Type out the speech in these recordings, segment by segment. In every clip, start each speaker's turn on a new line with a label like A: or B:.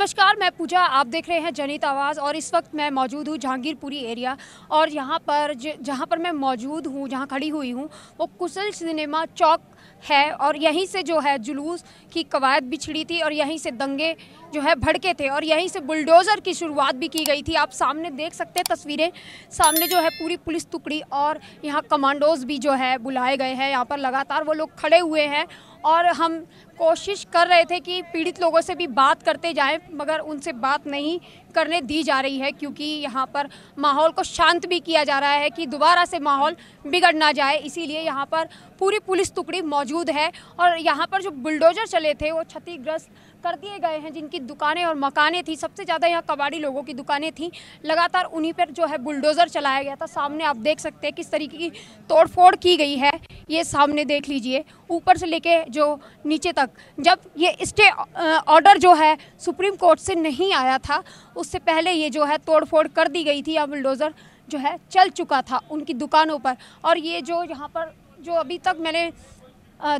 A: नमस्कार मैं पूजा आप देख रहे हैं जनित आवाज़ और इस वक्त मैं मौजूद हूँ जहांगीरपुरी एरिया और यहाँ पर जहाँ पर मैं मौजूद हूँ जहाँ खड़ी हुई हूँ वो कुशल सिनेमा चौक है और यहीं से जो है जुलूस की कवायद भी छिड़ी थी और यहीं से दंगे जो है भड़के थे और यहीं से बुलडोज़र की शुरुआत भी की गई थी आप सामने देख सकते हैं तस्वीरें सामने जो है पूरी पुलिस टुकड़ी और यहाँ कमांडोज भी जो है बुलाए गए हैं यहाँ पर लगातार वो लोग खड़े हुए हैं और हम कोशिश कर रहे थे कि पीड़ित लोगों से भी बात करते जाएं मगर उनसे बात नहीं करने दी जा रही है क्योंकि यहाँ पर माहौल को शांत भी किया जा रहा है कि दोबारा से माहौल बिगड़ ना जाए इसीलिए यहाँ पर पूरी पुलिस टुकड़ी मौजूद है और यहाँ पर जो बुलडोजर चले थे वो क्षतिग्रस्त कर दिए गए हैं जिनकी दुकानें और मकानें थी सबसे ज़्यादा यहाँ कबाड़ी लोगों की दुकानें थी लगातार उन्हीं पर जो है बुलडोज़र चलाया गया था सामने आप देख सकते हैं किस तरीके की तोड़फोड़ की गई है ये सामने देख लीजिए ऊपर से लेके जो नीचे तक जब ये स्टे ऑर्डर जो है सुप्रीम कोर्ट से नहीं आया था उससे पहले ये जो है तोड़फोड़ कर दी गई थी या बुलडोज़र जो है चल चुका था उनकी दुकानों पर और ये जो यहाँ पर जो अभी तक मैंने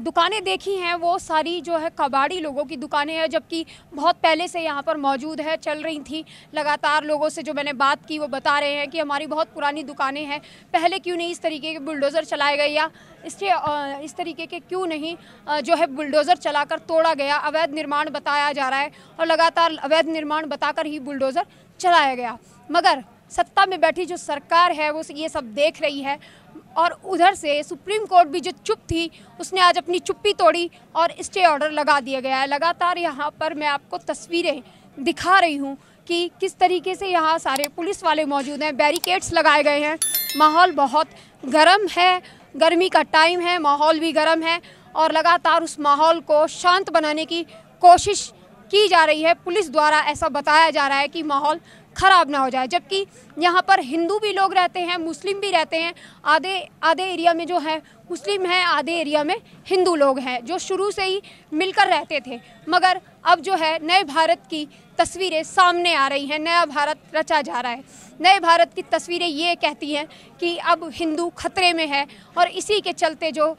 A: दुकानें देखी हैं वो सारी जो है कबाड़ी लोगों की दुकानें हैं जबकि बहुत पहले से यहाँ पर मौजूद है चल रही थी लगातार लोगों से जो मैंने बात की वो बता रहे हैं कि हमारी बहुत पुरानी दुकानें हैं पहले क्यों नहीं इस तरीके के बुलडोज़र चलाए गए या इसके इस तरीके के क्यों नहीं जो है बुलडोज़र चलाकर तोड़ा गया अवैध निर्माण बताया जा रहा है और लगातार अवैध निर्माण बताकर ही बुलडोज़र चलाया गया मगर सत्ता में बैठी जो सरकार है वो ये सब देख रही है और उधर से सुप्रीम कोर्ट भी जो चुप थी उसने आज अपनी चुप्पी तोड़ी और स्टे ऑर्डर लगा दिया गया है लगातार यहाँ पर मैं आपको तस्वीरें दिखा रही हूँ कि किस तरीके से यहाँ सारे पुलिस वाले मौजूद हैं बैरिकेड्स लगाए गए हैं माहौल बहुत गर्म है गर्मी का टाइम है माहौल भी गर्म है और लगातार उस माहौल को शांत बनाने की कोशिश की जा रही है पुलिस द्वारा ऐसा बताया जा रहा है कि माहौल ख़राब ना हो जाए जबकि यहाँ पर हिंदू भी लोग रहते हैं मुस्लिम भी रहते हैं आधे आधे एरिया में जो है मुस्लिम हैं आधे एरिया में हिंदू लोग हैं जो शुरू से ही मिलकर रहते थे मगर अब जो है नए भारत की तस्वीरें सामने आ रही हैं नया भारत रचा जा रहा है नए भारत की तस्वीरें ये कहती हैं कि अब हिंदू खतरे में है और इसी के चलते जो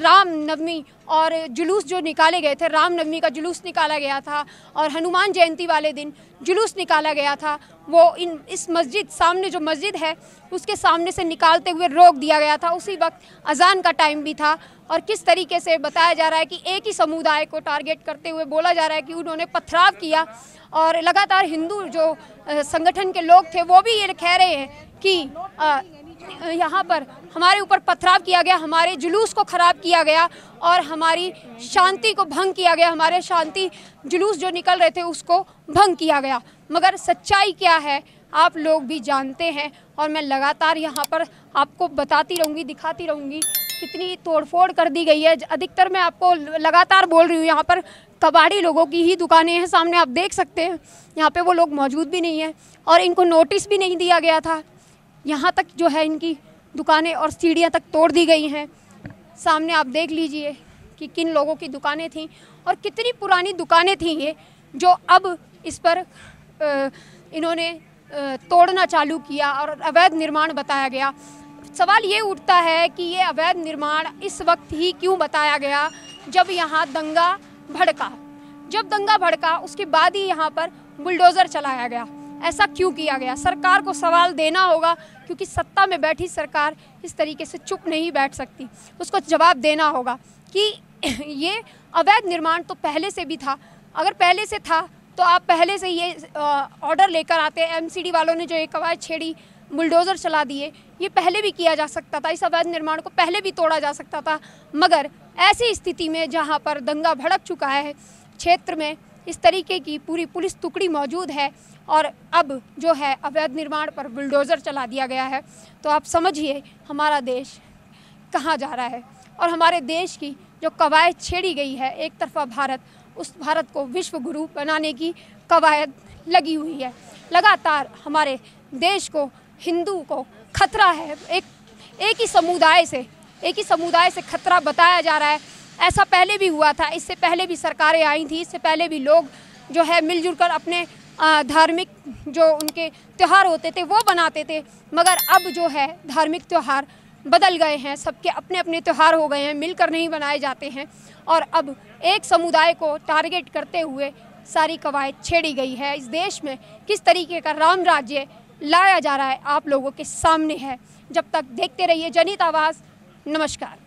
A: रामनवमी और जुलूस जो निकाले गए थे रामनवमी का जुलूस निकाला गया था और हनुमान जयंती वाले दिन जुलूस निकाला गया था वो इन इस मस्जिद सामने जो मस्जिद है उसके सामने से निकालते हुए रोक दिया गया था उसी वक्त अजान का टाइम भी था और किस तरीके से बताया जा रहा है कि एक ही समुदाय को टारगेट करते हुए बोला जा रहा है कि उन्होंने पथराव किया और लगातार हिंदू जो संगठन के लोग थे वो भी ये कह रहे हैं कि यहाँ पर हमारे ऊपर पथराव किया गया हमारे जुलूस को ख़राब किया गया और हमारी शांति को भंग किया गया हमारे शांति जुलूस जो निकल रहे थे उसको भंग किया गया मगर सच्चाई क्या है आप लोग भी जानते हैं और मैं लगातार यहाँ पर आपको बताती रहूँगी दिखाती रहूँगी कितनी तोड़फोड़ कर दी गई है अधिकतर मैं आपको लगातार बोल रही हूँ यहाँ पर कबाड़ी लोगों की ही दुकानें हैं सामने आप देख सकते हैं यहाँ पे वो लोग मौजूद भी नहीं हैं और इनको नोटिस भी नहीं दिया गया था यहाँ तक जो है इनकी दुकानें और सीढ़ियाँ तक तोड़ दी गई हैं सामने आप देख लीजिए कि किन लोगों की दुकानें थीं और कितनी पुरानी दुकानें थीं ये जो अब इस पर इन्होंने तोड़ना चालू किया और अवैध निर्माण बताया गया सवाल ये उठता है कि ये अवैध निर्माण इस वक्त ही क्यों बताया गया जब यहाँ दंगा भड़का जब दंगा भड़का उसके बाद ही यहाँ पर बुलडोज़र चलाया गया ऐसा क्यों किया गया सरकार को सवाल देना होगा क्योंकि सत्ता में बैठी सरकार इस तरीके से चुप नहीं बैठ सकती उसको जवाब देना होगा कि ये अवैध निर्माण तो पहले से भी था अगर पहले से था तो आप पहले से ये ऑर्डर लेकर आते हैं एमसीडी वालों ने जो एक कवायद छेड़ी बुलडोज़र चला दिए ये पहले भी किया जा सकता था इस अवैध निर्माण को पहले भी तोड़ा जा सकता था मगर ऐसी स्थिति में जहाँ पर दंगा भड़क चुका है क्षेत्र में इस तरीके की पूरी पुलिस टुकड़ी मौजूद है और अब जो है अवैध निर्माण पर बुलडोज़र चला दिया गया है तो आप समझिए हमारा देश कहाँ जा रहा है और हमारे देश की जो कवायद छेड़ी गई है एक तरफा भारत उस भारत को विश्व गुरु बनाने की कवायद लगी हुई है लगातार हमारे देश को हिंदू को खतरा है एक एक ही समुदाय से एक ही समुदाय से खतरा बताया जा रहा है ऐसा पहले भी हुआ था इससे पहले भी सरकारें आई थी इससे पहले भी लोग जो है मिलजुल कर अपने धार्मिक जो उनके त्यौहार होते थे वो बनाते थे मगर अब जो है धार्मिक त्यौहार बदल गए हैं सबके अपने अपने त्यौहार हो गए हैं मिलकर नहीं बनाए जाते हैं और अब एक समुदाय को टारगेट करते हुए सारी कवायद छेड़ी गई है इस देश में किस तरीके का राम राज्य लाया जा रहा है आप लोगों के सामने है जब तक देखते रहिए जनित आवाज़ नमस्कार